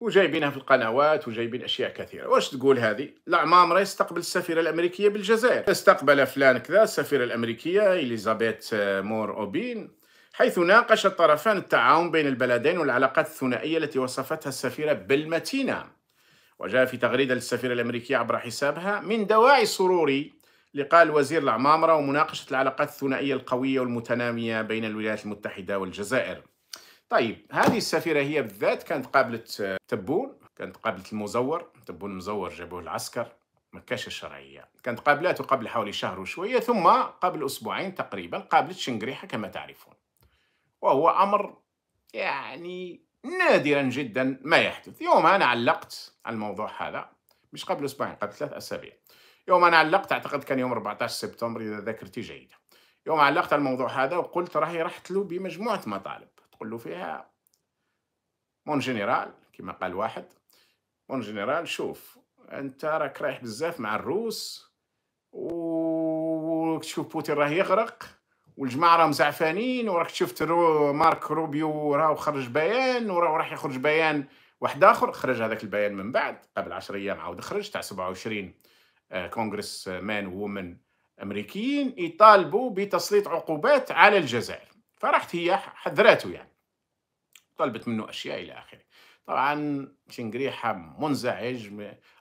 وجايبينها في القنوات وجايبين اشياء كثيره واش تقول هذه لا عمري استقبل السفيره الامريكيه بالجزائر استقبل فلان كذا السفيره الامريكيه اليزابيث مور اوبين حيث ناقش الطرفان التعاون بين البلدين والعلاقات الثنائيه التي وصفتها السفيره بالمتينه وجاء في تغريده للسفيره الامريكيه عبر حسابها من دواعي سروري لقاء الوزير العمامره ومناقشه العلاقات الثنائيه القويه والمتناميه بين الولايات المتحده والجزائر طيب هذه السفيره هي بالذات كانت قابلت آه، تبون كانت قابلت المزور تبون مزور جابوه العسكر ما كاش الشرعيه كانت قابلاته قبل حوالي شهر وشويه ثم قبل اسبوعين تقريبا قابلت شنقريحه كما تعرفون وهو امر يعني نادرا جدا ما يحدث يوم انا علقت على الموضوع هذا مش قبل اسبوعين قبل ثلاث اسابيع يوم انا علقت اعتقد كان يوم 14 سبتمبر اذا ذاكرتي جيده يوم علقت على الموضوع هذا وقلت راهي رحت له بمجموعه مطالب تقول له فيها مون جينيرال كما قال واحد مون جينيرال شوف انت راك رايح بزاف مع الروس وتشوف بوتين راه يغرق والجماعه راهم زعفانين وراك شفت رو مارك روبيو راهو خرج بيان وراه راح يخرج بيان واحد اخر خرج هذاك البيان من بعد قبل 10 ايام عاود خرج تاع 27 آه، كونغرس مان وومن امريكيين يطالبوا بتسليط عقوبات على الجزائر فرحت هي حذراته يعني طلبت منه اشياء الى اخره طبعا شنقريحة منزعج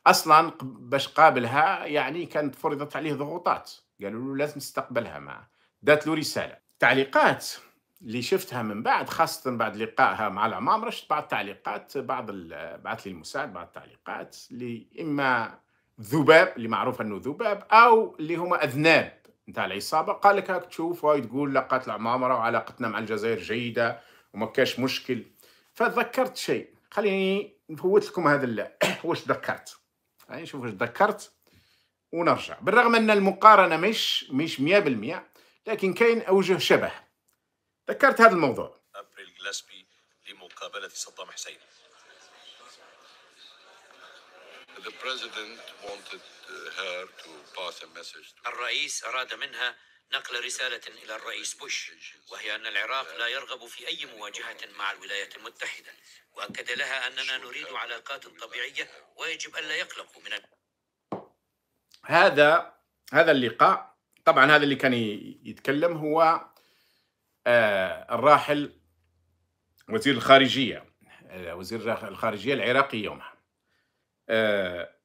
اصلا باش قابلها يعني كانت فرضت عليه ضغوطات قالوا له لازم تستقبلها معه دات له رساله تعليقات اللي شفتها من بعد خاصة بعد لقائها مع العمامرة شفت بعض التعليقات بعض بعث لي المساعد بعض التعليقات اللي إما ذباب اللي معروف أنه ذباب أو اللي هما أذناب نتاع العصابة قال لك هاك تشوف تقول لقات العمامرة وعلاقتنا مع الجزائر جيدة وما كاش مشكل فذكرت شيء خليني نفوت لكم هذا لا واش ذكرت هاي نشوف واش ذكرت ونرجع بالرغم ان المقارنه مش مش 100% لكن كاين اوجه شبه ذكرت هذا الموضوع ابريل جلاسبي لمقابله صدام حسين The president wanted her to pass a message. الرئيس أراد منها نقل رسالة إلى الرئيس بوش وهي أن العراق لا يرغب في أي مواجهة مع الولايات المتحدة وأكد لها أننا نريد علاقات طبيعية ويجب أن لا يقلقوا من هذا هذا اللقاء طبعا هذا اللي كان يتكلم هو آه، الراحل وزير الخارجية آه، وزير الخارجية العراقي يومها آه،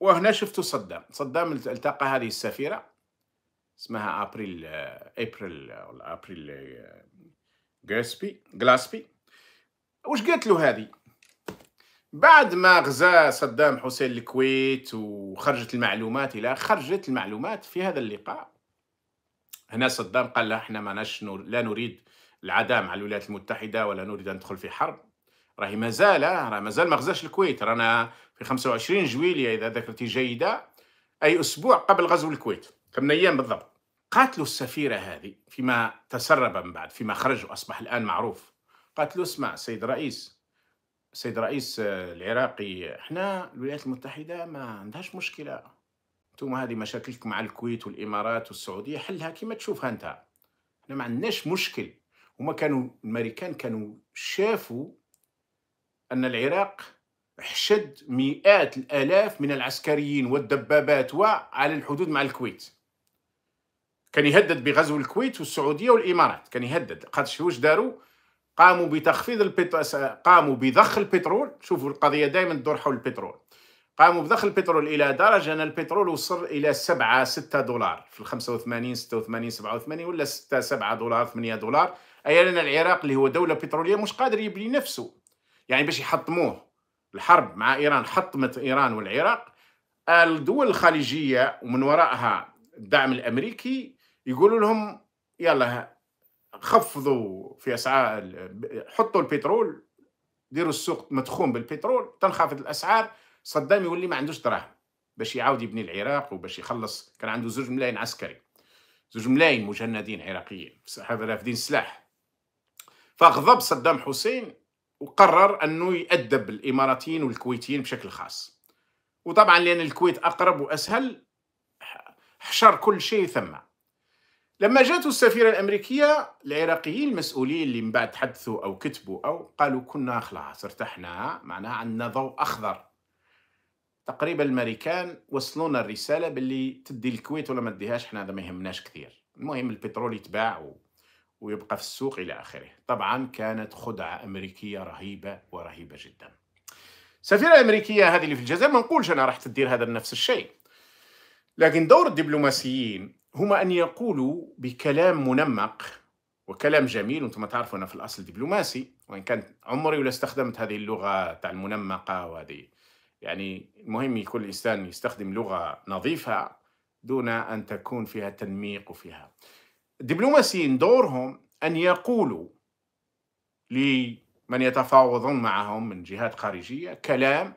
وهنا شفتوا صدام صدام التقى هذه السفيرة اسمها ابريل ابريل ولا ابريل جاسبي جلاسبي واش قالت له هذه بعد ما غزا صدام حسين الكويت وخرجت المعلومات الى خرجت المعلومات في هذا اللقاء هنا صدام قال لا احنا ما نور لا نريد العداء مع الولايات المتحده ولا نريد ان ندخل في حرب راهي مازال راه مازال ما غزاش الكويت رانا في 25 جويلية اذا ذكرتي جيده اي اسبوع قبل غزو الكويت كم ايام بالضبط قاتلوا السفيره هذه فيما تسرب من بعد فيما خرج واصبح الان معروف قاتلوا اسمع سيد رئيس سيد رئيس آه، العراقي احنا الولايات المتحده ما عندهاش مشكله انتم هذه مشاكلكم مع الكويت والامارات والسعوديه حلها كما تشوفها انت احنا ما عندناش مشكل هما كانوا الامريكان كانوا شافوا ان العراق حشد مئات الالاف من العسكريين والدبابات وعلى الحدود مع الكويت كان يهدد بغزو الكويت والسعوديه والامارات كان يهدد قد واش داروا قاموا بتخفيض البترول قاموا بضخ البترول شوفوا القضيه دائما تدور حول البترول قاموا بضخ البترول الى درجه ان البترول وصل الى 7 6 دولار في 85 86 87 ولا 6 7 دولار 8 دولار اي ان العراق اللي هو دوله بتروليه مش قادر يبني نفسه يعني باش يحطموه الحرب مع ايران حطمت ايران والعراق الدول الخليجيه ومن وراءها الدعم الامريكي يقولوا لهم يلا خفضوا في اسعار حطوا البترول ديروا السوق مدخون بالبترول تنخفض الاسعار صدام يولي ما عندوش دراهم باش يعاود يبني العراق وباش يخلص كان عنده زوج ملايين عسكري زوج ملايين مجندين عراقيين هذا رافدين سلاح فغضب صدام حسين وقرر انه يأدب الاماراتيين والكويتيين بشكل خاص وطبعا لان الكويت اقرب واسهل حشر كل شيء ثمه لما جاته السفيرة الأمريكية العراقيين المسؤولين اللي من بعد تحدثوا أو كتبوا أو قالوا كنا خلاص ارتحنا معناها عندنا ضوء أخضر تقريبا الامريكان وصلونا الرسالة باللي تدي الكويت ولا ما تديهاش احنا هذا ما يهمناش كثير المهم البترول يتباع و... ويبقى في السوق إلى آخره طبعا كانت خدعة أمريكية رهيبة ورهيبة جدا السفيرة الأمريكية هذه اللي في الجزائر ما نقولش أنا راح تدير هذا نفس الشيء لكن دور الدبلوماسيين هما أن يقولوا بكلام منمق وكلام جميل وانتم تعرفوا أنا في الأصل دبلوماسي وإن كان عمري ولا استخدمت هذه اللغة تاع المنمقة وهذه يعني المهم كل إنسان يستخدم لغة نظيفة دون أن تكون فيها تنميق وفيها الدبلوماسيين دورهم أن يقولوا لمن يتفاوضون معهم من جهات خارجية كلام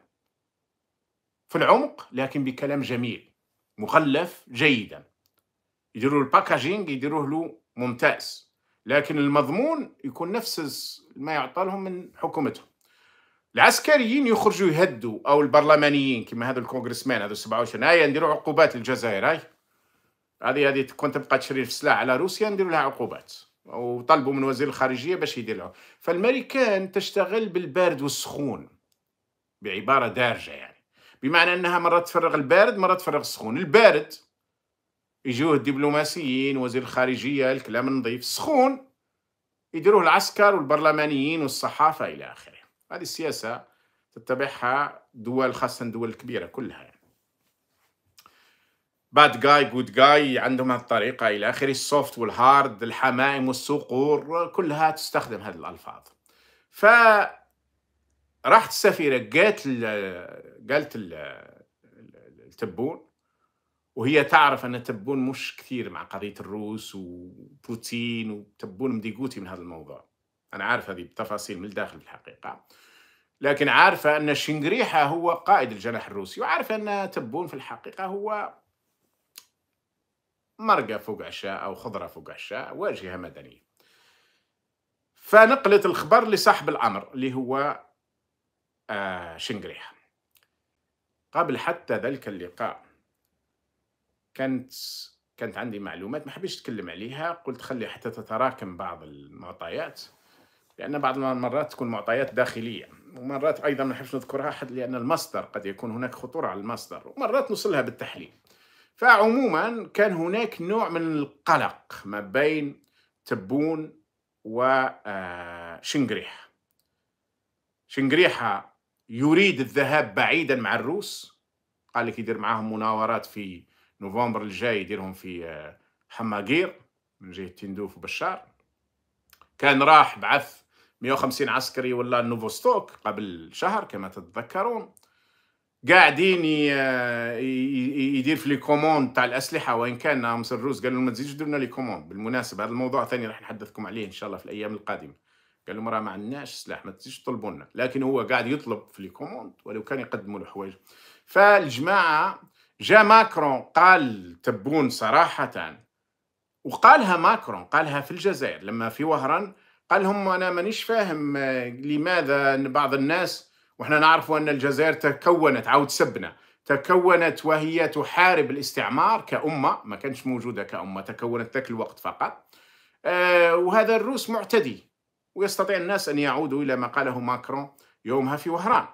في العمق لكن بكلام جميل مغلف جيدا يديروا الباكاجينغ يديروه له ممتاز لكن المضمون يكون نفس ما يعطى لهم من حكومتهم العسكريين يخرجوا يهدوا او البرلمانيين كما هذا الكونغرسمان هذا 27 هاي نديروا عقوبات للجزائر هاي هذه هذه كنت تبقى تشري السلاح على روسيا نديروا لها عقوبات وطلبوا من وزير الخارجيه باش يدير فالمريكان فالامريكان تشتغل بالبارد والسخون بعباره دارجه يعني بمعنى انها مرات تفرغ البارد مرات تفرغ السخون البارد يجوه الدبلوماسيين وزير الخارجيه الكلام النظيف سخون يديروه العسكر والبرلمانيين والصحافه الى اخره هذه السياسه تتبعها دول خاصه الدول الكبيره كلها يعني. باد جاي جود جاي عندهم هالطريقه الى اخره السوفت والهارد الحمائم والصقور كلها تستخدم هذه الالفاظ ف راحت السفيره قالت قالت التبون وهي تعرف ان تبون مش كثير مع قضيه الروس وبوتين وتبون مديقوتي من هذا الموضوع انا عارف هذه التفاصيل من الداخل في الحقيقه لكن عارفه ان شنغريحه هو قائد الجناح الروسي وعارفه ان تبون في الحقيقه هو مرقه فوق عشاء او خضره فوق عشاء واجهه مدنيه فنقلت الخبر لصاحب الامر اللي هو آه شنقريحه قبل حتى ذلك اللقاء كانت كانت عندي معلومات ما حبيتش نتكلم عليها قلت خلي حتى تتراكم بعض المعطيات لأن بعض المرات تكون معطيات داخلية ومرات أيضا ما نحبش نذكرها حد لأن المصدر قد يكون هناك خطورة على المصدر ومرات نوصلها بالتحليل فعموما كان هناك نوع من القلق ما بين تبون وشنقريحة آه، شنقريحة يريد الذهاب بعيدا مع الروس قال لك يدير معاهم مناورات في نوفمبر الجاي يديرهم في آه، حماقير من جهه تندوف وبشار كان راح بعث 150 عسكري ولا نوفوستوك قبل شهر كما تتذكرون قاعدين آه، يدير في لي كوموند تاع الاسلحه وان كان امس الروس قالوا ما تزيدش درنا لي كوموند بالمناسبه هذا الموضوع ثاني راح نحدثكم عليه ان شاء الله في الايام القادمه قالوا مرة ما عندناش سلاح ما تزيدش تطلبوا لنا لكن هو قاعد يطلب في لي كوموند ولو كان يقدموا له حوايج فالجماعه جاء ماكرون قال تبون صراحة وقالها ماكرون قالها في الجزائر لما في وهران قال لهم أنا مانيش فاهم آه، لماذا بعض الناس وإحنا نعرف أن الجزائر تكونت عاود سبنا تكونت وهي تحارب الاستعمار كأمة ما كانش موجودة كأمة تكونت ذاك الوقت فقط آه، وهذا الروس معتدي ويستطيع الناس أن يعودوا إلى ما قاله ماكرون يومها في وهران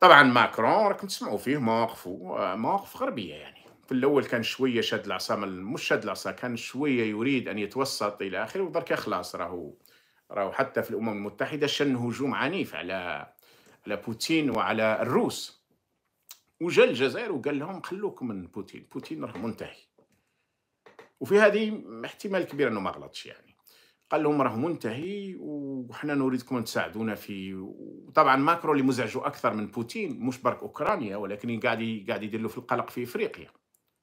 طبعا ماكرون راكم تسمعوا فيه مواقفه آه، مواقف غربيه يعني في الاول كان شويه شد العصا مش شد العصا كان شويه يريد ان يتوسط الى اخره ودرك خلاص راهو راهو حتى في الامم المتحده شن هجوم عنيف على على بوتين وعلى الروس وجا الجزائر وقال لهم خلوكم من بوتين بوتين راه منتهي وفي هذه احتمال كبير انه ما غلطش يعني قال لهم راه منتهي وحنا نريدكم ان تساعدونا في وطبعا ماكرو اللي مزعجو اكثر من بوتين مش برك اوكرانيا ولكن قاعد قاعد يدير له في القلق في افريقيا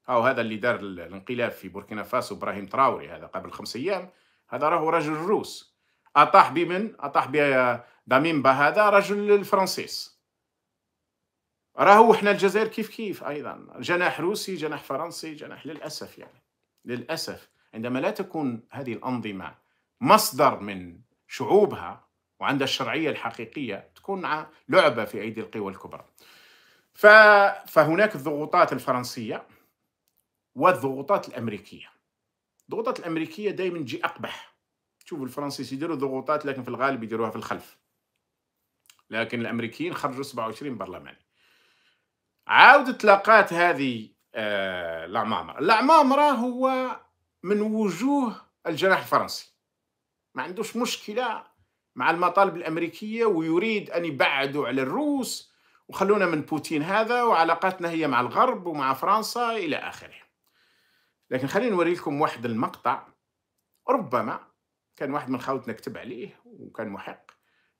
او هذا اللي دار الانقلاب في بوركينا فاسو ابراهيم تراوري هذا قبل خمس ايام هذا راهو رجل روس اطاح بمن اطاح بداميمبا هذا رجل الفرنسيس راهو احنا الجزائر كيف كيف ايضا جناح روسي جناح فرنسي جناح للاسف يعني للاسف عندما لا تكون هذه الانظمه مصدر من شعوبها وعندها الشرعية الحقيقية تكون لعبة في أيدي القوى الكبرى فهناك الضغوطات الفرنسية والضغوطات الأمريكية الضغوطات الأمريكية دائما تجي أقبح تشوفوا الفرنسيس يديروا ضغوطات لكن في الغالب يديروها في الخلف لكن الأمريكيين خرجوا 27 برلمان عاودة تلاقات هذه العمامرة آه، العمامرة هو من وجوه الجناح الفرنسي ما عندوش مشكلة مع المطالب الأمريكية ويريد أن يبعدوا على الروس وخلونا من بوتين هذا وعلاقاتنا هي مع الغرب ومع فرنسا إلى آخره لكن خليني نوريلكم واحد المقطع ربما كان واحد من خاوتنا كتب عليه وكان محق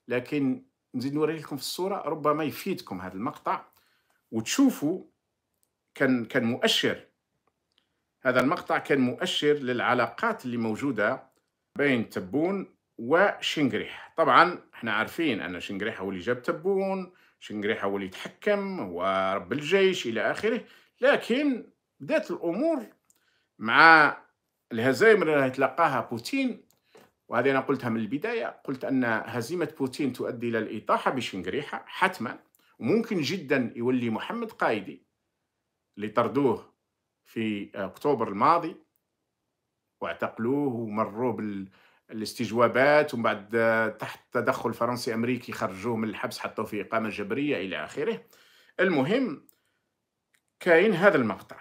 لكن نزيد نوريلكم في الصورة ربما يفيدكم هذا المقطع وتشوفوا كان كان مؤشر هذا المقطع كان مؤشر للعلاقات اللي موجوده بين تبون وشنقريح طبعا احنا عارفين ان شنقريح هو اللي جاب تبون شنقريح هو اللي يتحكم هو رب الجيش الى اخره لكن بدات الامور مع الهزائم اللي تلقاها بوتين وهذه انا قلتها من البدايه قلت ان هزيمه بوتين تؤدي الى الاطاحه بشنقريحه حتما وممكن جدا يولي محمد قايدي اللي طردوه في اكتوبر الماضي واعتقلوه ومروه بالاستجوابات ومن بعد تحت تدخل فرنسي امريكي خرجوه من الحبس حطوه في اقامه جبريه الى اخره المهم كاين هذا المقطع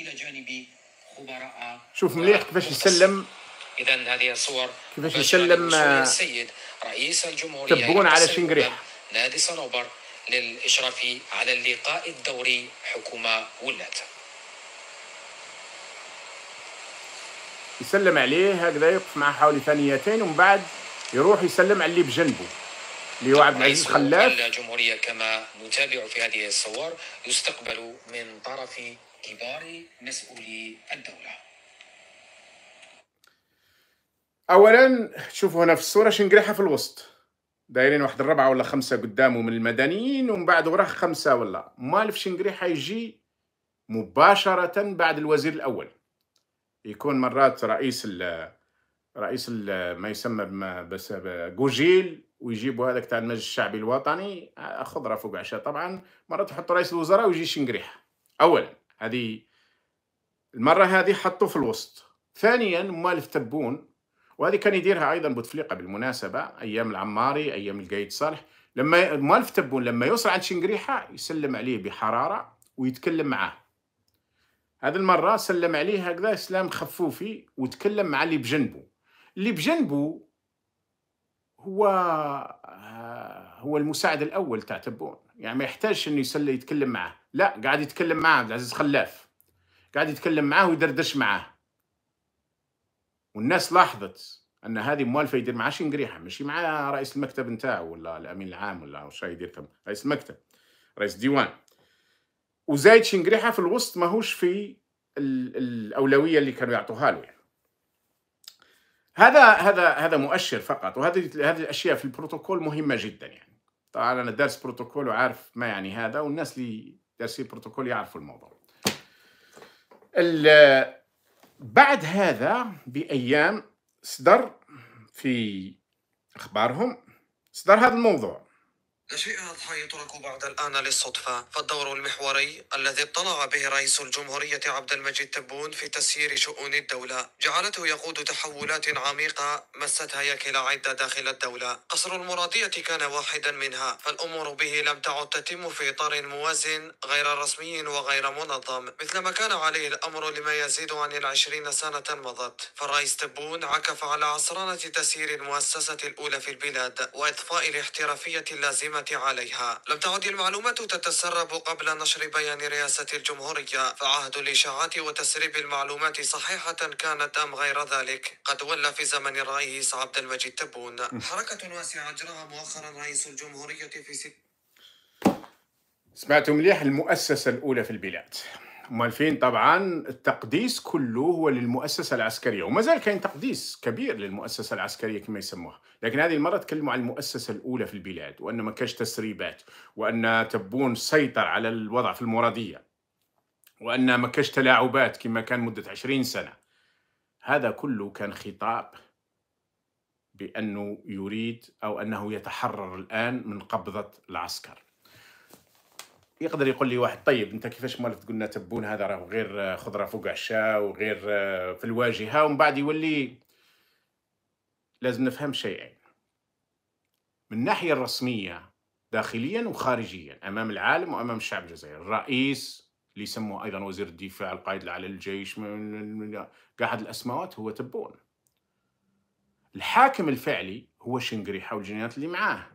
الى جانب خبراء شوف مليح كيفاش يسلم اذا هذه الصور كيفاش يسلم آه، السيد رئيس الجمهوريه تبون على شنقريح نادي صنوبر للاشراف على اللقاء الدوري حكومه ولاته يسلم عليه هكذا يقف معه حوالي ثانيتين ومن بعد يروح يسلم على اللي بجنبه اللي هو عبد العزيز خلاف الجمهوريه كما نتابع في هذه الصور يستقبل من طرف كبار مسؤولي الدوله اولا شوفوا هنا في الصوره شنقريحه في الوسط دايرين واحد الربعه ولا خمسه قدامه من المدنيين ومن بعد وراه خمسه ولا مالف شنقريحه يجي مباشره بعد الوزير الاول يكون مرات رئيس ال رئيس الـ ما يسمى بس جوجيل ويجيبوا هذاك تاع المجلس الشعبي الوطني خضره فوق عشاء طبعا مرات يحطوا رئيس الوزراء ويجي شنقريح اولا هذه المره هذه حطوا في الوسط ثانيا موالف تبون وهذه كان يديرها ايضا بوتفليقه بالمناسبه ايام العماري ايام القايد صالح لما موالف تبون لما يوصل عند شنقريحه يسلم عليه بحراره ويتكلم معاه هذه المرة سلم عليه هكذا سلام خفوفي وتكلم مع اللي بجنبه اللي بجنبه هو آه، هو المساعد الأول تاع تبون يعني ما يحتاجش انه يسلي يتكلم معاه لا قاعد يتكلم مع عبد العزيز خلاف قاعد يتكلم معاه ويدردش معاه والناس لاحظت ان هذه موالفه يدير مع شنقريحه ماشي مع رئيس المكتب نتاعو ولا الامين العام ولا وش يدير ثم رئيس المكتب رئيس الديوان وزايد شنقريحه في الوسط ماهوش في الاولويه اللي كانوا يعطوها له يعني. هذا هذا هذا مؤشر فقط وهذه هذه الاشياء في البروتوكول مهمه جدا يعني طبعا انا دارس بروتوكول وعارف ما يعني هذا والناس اللي دارسين بروتوكول يعرفوا الموضوع بعد هذا بايام صدر في اخبارهم صدر هذا الموضوع جئنا يترك بعد الآن للصدفة فالدور المحوري الذي اطلع به رئيس الجمهورية عبد المجيد تبون في تسيير شؤون الدولة جعلته يقود تحولات عميقة مستها يكل عدة داخل الدولة قصر المرادية كان واحدا منها فالأمور به لم تعد تتم في إطار موازن غير رسمي وغير منظم مثل ما كان عليه الأمر لما يزيد عن العشرين سنة مضت فالرئيس تبون عكف على عصرانة تسيير المؤسسة الأولى في البلاد وإطفاء الاحترافية اللازمة القائمة عليها لم تعد المعلومات تتسرب قبل نشر بيان رئاسة الجمهورية فعهد الإشاعات وتسريب المعلومات صحيحة كانت أم غير ذلك قد ولى في زمن الرئيس عبد المجيد تبون حركة واسعة أجراها مؤخرا رئيس الجمهورية في ست سمعتم مليح المؤسسة الأولى في البلاد هم طبعا التقديس كله هو للمؤسسه العسكريه وما زال كاين تقديس كبير للمؤسسه العسكريه كما يسموها لكن هذه المره تكلموا عن المؤسسه الاولى في البلاد وان ما كاش تسريبات وان تبون سيطر على الوضع في المراديه وان ما كاش تلاعبات كما كان مده عشرين سنه هذا كله كان خطاب بانه يريد او انه يتحرر الان من قبضه العسكر يقدر يقول لي واحد طيب انت كيفاش مالك تقولنا تبون هذا راه غير آه، خضره فوق عشاء وغير آه، في الواجهه ومن بعد يولي لازم نفهم شيئين من الناحيه الرسميه داخليا وخارجيا امام العالم وامام الشعب الجزائري الرئيس اللي يسموه ايضا وزير الدفاع القائد على الجيش من قاعد الاسماوات هو تبون الحاكم الفعلي هو شنقريحه والجنيات اللي معاه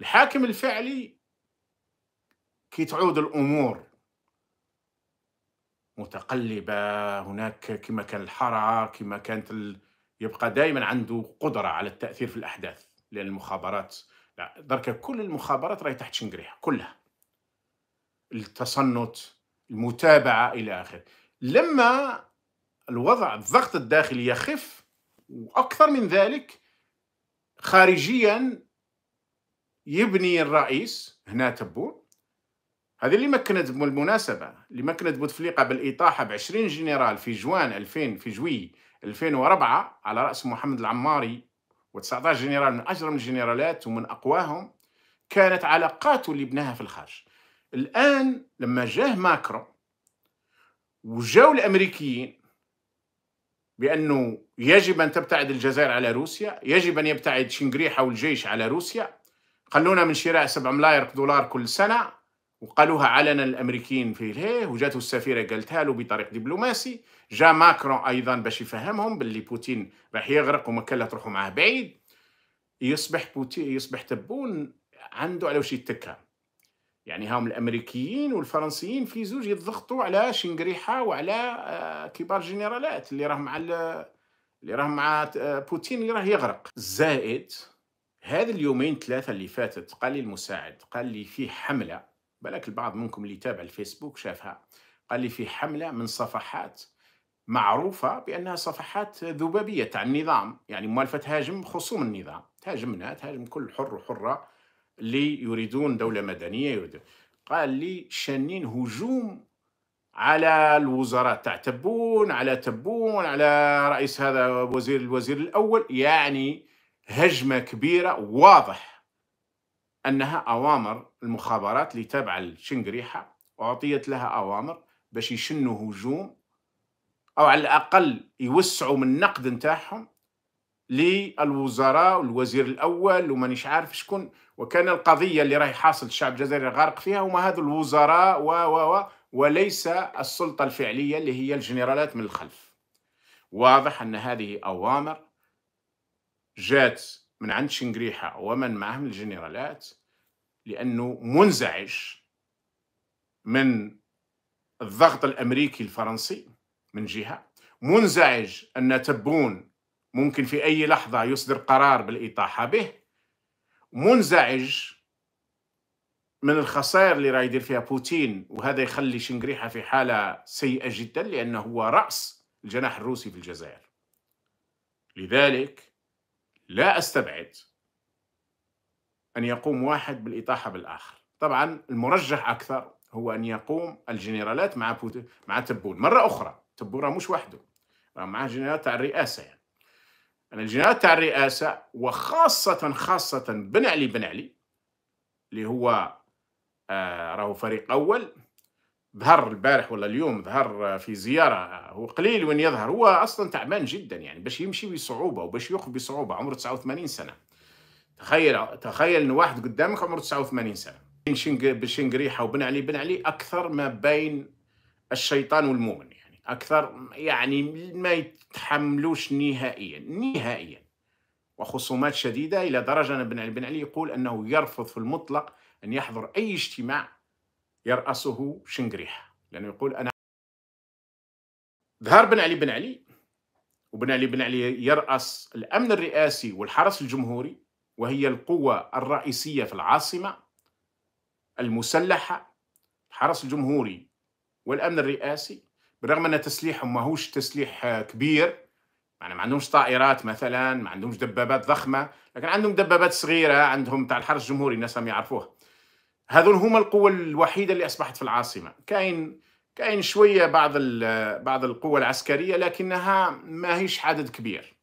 الحاكم الفعلي كي تعود الامور متقلبه هناك كما كان الحرعه كما كانت ال... يبقى دائما عنده قدره على التاثير في الاحداث لان المخابرات لا درك كل المخابرات راهي تحت شنقريحة كلها التصنت المتابعه الى اخره لما الوضع الضغط الداخلي يخف واكثر من ذلك خارجيا يبني الرئيس هنا تبون هذه اللي مكنت بالمناسبه اللي مكنت بوتفليقه بالاطاحه ب 20 جنرال في جوان 2000 في جوي 2004 على راس محمد العماري و19 جنرال من اجرم الجنرالات ومن اقواهم كانت علاقاته اللي بناها في الخارج الان لما جاه ماكرو وجاو الامريكيين بانه يجب ان تبتعد الجزائر على روسيا، يجب ان يبتعد شنقريحه والجيش على روسيا، خلونا من شراء 7 ملاير دولار كل سنه وقالوها علنا الامريكيين في هي وجاتو السفيره قالتها له بطريق دبلوماسي جا ماكرون ايضا باش يفهمهم باللي بوتين راح يغرق وما كان لا تروحوا معاه بعيد يصبح بوتين يصبح تبون عنده على واش يتكى يعني هاهم الامريكيين والفرنسيين في زوج يضغطوا على شنقريحه وعلى آه، كبار جنرالات اللي راهم مع اللي راهم مع آه، بوتين اللي راه يغرق زائد هذا اليومين ثلاثه اللي فاتت قال لي المساعد قال لي في حمله بالك البعض منكم اللي تابع الفيسبوك شافها قال لي في حملة من صفحات معروفة بأنها صفحات ذبابية تاع النظام يعني موالفة تهاجم خصوم النظام تهاجمنا تهاجم كل حر وحرة اللي يريدون دولة مدنية يريدون. قال لي شنين هجوم على الوزراء تاع تبون على تبون على رئيس هذا وزير الوزير الأول يعني هجمة كبيرة واضح أنها أوامر المخابرات اللي تابعة لشنقريحة أعطيت لها أوامر باش يشنوا هجوم أو على الأقل يوسعوا من النقد نتاعهم للوزراء والوزير الأول ومانيش عارف شكون وكان القضية اللي راهي حاصل الشعب الجزائري غارق فيها هما هذو الوزراء و و و وليس السلطة الفعلية اللي هي الجنرالات من الخلف واضح أن هذه أوامر جات من عند شنقريحة ومن معه من الجنرالات لأنه منزعج من الضغط الأمريكي الفرنسي من جهة منزعج أن تبون ممكن في أي لحظة يصدر قرار بالإطاحة به منزعج من الخسائر اللي راه يدير فيها بوتين وهذا يخلي شنقريحة في حالة سيئة جدا لأنه هو رأس الجناح الروسي في الجزائر لذلك لا أستبعد أن يقوم واحد بالإطاحة بالآخر طبعا المرجح أكثر هو أن يقوم الجنرالات مع بوتين مع تبون مرة أخرى تبون مش وحده مع جنرالات تاع الرئاسة يعني الجنرالات تاع الرئاسة وخاصة خاصة بن علي بن علي اللي هو آه راهو فريق أول ظهر البارح ولا اليوم ظهر في زياره هو قليل وين يظهر هو اصلا تعبان جدا يعني باش يمشي بصعوبه وباش يقف بصعوبه عمره 89 سنه تخيل تخيل ان واحد قدامك عمره 89 سنه شنقريحه وبن علي بن علي اكثر ما بين الشيطان والمؤمن يعني اكثر يعني ما يتحملوش نهائيا نهائيا وخصومات شديده الى درجه ان بن علي بن علي يقول انه يرفض في المطلق ان يحضر اي اجتماع يرأسه شنقريح لأنه يقول أنا ظهر بن علي بن علي وبن علي بن علي يرأس الأمن الرئاسي والحرس الجمهوري وهي القوة الرئيسية في العاصمة المسلحة الحرس الجمهوري والأمن الرئاسي بالرغم أن تسليحهم ماهوش تسليح كبير يعني ما عندهمش طائرات مثلا ما عندهمش دبابات ضخمة لكن عندهم دبابات صغيرة عندهم تاع الحرس الجمهوري الناس ما يعرفوها هذول هما القوى الوحيدة اللي أصبحت في العاصمة كاين كاين شوية بعض بعض القوى العسكرية لكنها ما هيش عدد كبير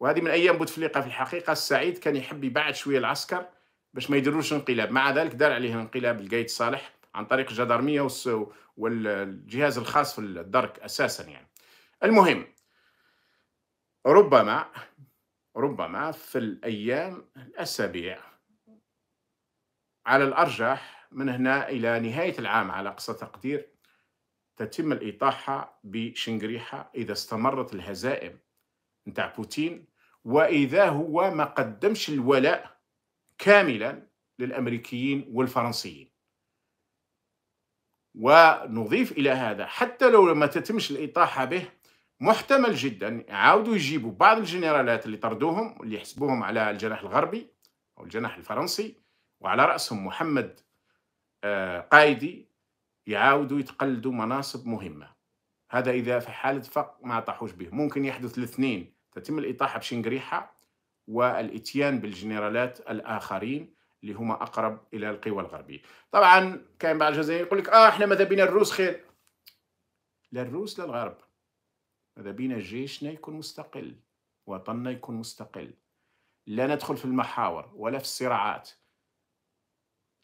وهذه من أيام بوتفليقة في الحقيقة السعيد كان يحب يبعد شوية العسكر باش ما يديروش انقلاب مع ذلك دار عليه انقلاب القايد صالح عن طريق الجدارمية والجهاز الخاص في الدرك أساسا يعني المهم ربما ربما في الأيام الأسابيع على الأرجح من هنا إلى نهاية العام على أقصى تقدير تتم الإطاحة بشنغريحة إذا استمرت الهزائم نتاع بوتين وإذا هو ما قدمش الولاء كاملا للأمريكيين والفرنسيين ونضيف إلى هذا حتى لو ما تتمش الإطاحة به محتمل جدا يعاودوا يجيبوا بعض الجنرالات اللي طردوهم اللي يحسبوهم على الجناح الغربي أو الجناح الفرنسي وعلى رأسهم محمد آه، قايدي يعاودوا يتقلدوا مناصب مهمة هذا إذا في حالة فق ما طاحوش به ممكن يحدث الاثنين تتم الإطاحة بشنقريحة والإتيان بالجنرالات الآخرين اللي هما أقرب إلى القوى الغربية طبعا كان بعض الجزائر يقول لك آه إحنا ماذا بينا الروس خير لا الروس لا الغرب ماذا بينا جيشنا يكون مستقل وطننا يكون مستقل لا ندخل في المحاور ولا في الصراعات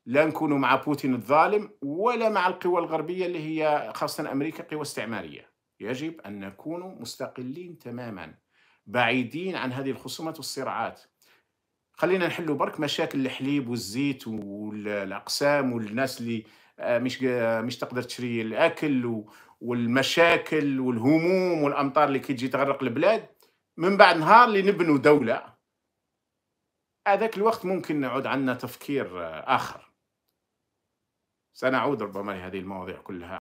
لا نكونوا مع بوتين الظالم ولا مع القوى الغربية اللي هي خاصة أمريكا قوى استعمارية يجب أن نكون مستقلين تماما بعيدين عن هذه الخصومات والصراعات خلينا نحلوا برك مشاكل الحليب والزيت والأقسام والناس اللي آه، مش مش تقدر تشري الأكل والمشاكل والهموم والأمطار اللي كتجي تغرق البلاد من بعد نهار اللي نبنوا دولة هذاك الوقت ممكن نعود عندنا تفكير آه، آخر سنعود ربما لهذه المواضيع كلها